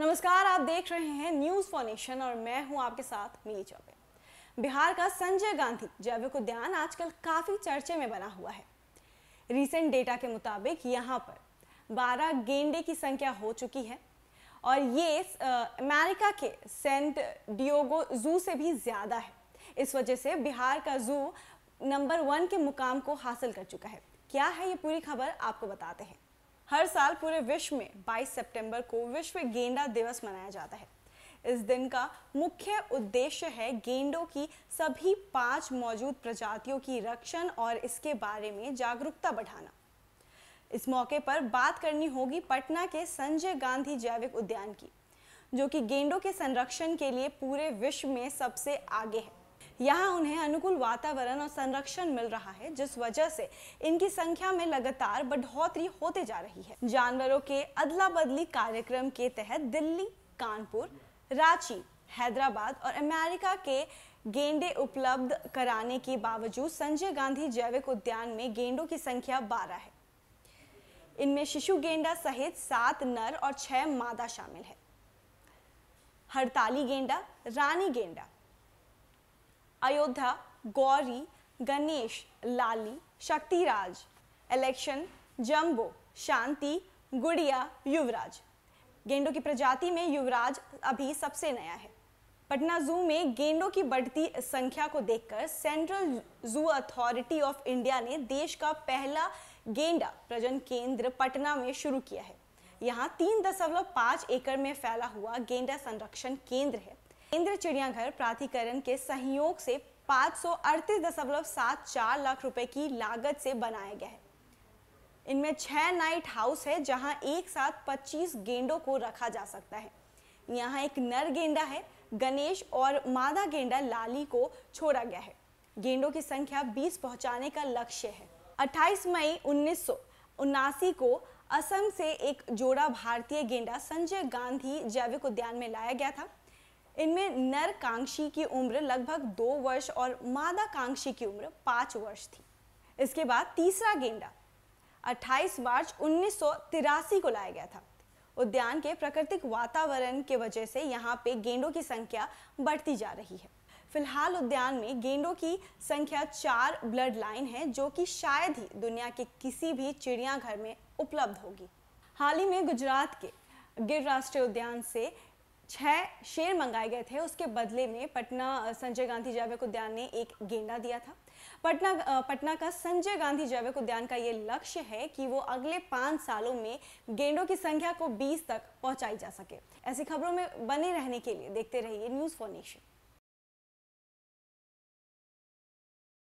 नमस्कार आप देख रहे हैं न्यूज फॉर्नेशन और मैं हूं आपके साथ मिली चौबे बिहार का संजय गांधी जैविक उद्यान आजकल काफी चर्चे में बना हुआ है रीसेंट डेटा के मुताबिक यहां पर 12 गेंडे की संख्या हो चुकी है और ये अमेरिका के सेंट डियोगो जू से भी ज्यादा है इस वजह से बिहार का जू नंबर वन के मुकाम को हासिल कर चुका है क्या है ये पूरी खबर आपको बताते हैं हर साल पूरे विश्व में 22 सितंबर को विश्व गेंडा दिवस मनाया जाता है इस दिन का मुख्य उद्देश्य है गेंडों की सभी पांच मौजूद प्रजातियों की रक्षण और इसके बारे में जागरूकता बढ़ाना इस मौके पर बात करनी होगी पटना के संजय गांधी जैविक उद्यान की जो कि गेंडों के संरक्षण के लिए पूरे विश्व में सबसे आगे है यहाँ उन्हें अनुकूल वातावरण और संरक्षण मिल रहा है जिस वजह से इनकी संख्या में लगातार बढ़ोतरी होते जा रही है जानवरों के अदला बदली कार्यक्रम के तहत दिल्ली कानपुर रांची हैदराबाद और अमेरिका के गेंडे उपलब्ध कराने के बावजूद संजय गांधी जैविक उद्यान में गेंडों की संख्या बारह है इनमें शिशु गेंडा सहित सात नर और छह मादा शामिल है हड़ताली गेंडा रानी गेंडा अयोध्या गौरी गणेश लाली शक्तिराज इलेक्शन जम्बो शांति गुड़िया युवराज गेंडों की प्रजाति में युवराज अभी सबसे नया है पटना जू में गेंडों की बढ़ती संख्या को देखकर central zoo authority of India ने देश का पहला गेंडा प्रजन केंद्र पटना में शुरू किया है यहाँ तीन दशमलव पाँच एकड़ में फैला हुआ गेंडा संरक्षण केंद्र है केंद्र चिड़ियाघर प्राधिकरण के सहयोग से पाँच लाख रुपए की लागत से बनाया गया है इनमें छह नाइट हाउस है जहां एक साथ 25 गेंडों को रखा जा सकता है यहाँ एक नर गेंडा है गणेश और मादा गेंडा लाली को छोड़ा गया है गेंडों की संख्या 20 पहुंचाने का लक्ष्य है 28 मई उन्नीस को असम से एक जोड़ा भारतीय गेंडा संजय गांधी जैविक उद्यान में लाया गया था इनमें नर कांक्षी की उम्र लगभग दो वर्ष और मादा कांक्षी की उम्र पांच वर्ष थी इसके बाद तीसरा गेंडा 28 मार्च उन्नीस को लाया गया था उद्यान के प्राकृतिक वातावरण के वजह से यहाँ पे गेंडों की संख्या बढ़ती जा रही है फिलहाल उद्यान में गेंडों की संख्या चार ब्लड लाइन है जो कि शायद ही दुनिया के किसी भी चिड़ियाघर में उपलब्ध होगी हाल ही में गुजरात के गिर राष्ट्रीय उद्यान से छह शेर मंगाए गए थे उसके बदले में पटना संजय गांधी जैविक उद्यान ने एक गेंडा दिया था पटना पटना का संजय गांधी जैविक उद्यान का ये लक्ष्य है कि वो अगले पांच सालों में गेंडों की संख्या को 20 तक पहुंचाई जा सके ऐसी खबरों में बने रहने के लिए देखते रहिए न्यूज़ फॉर नेशन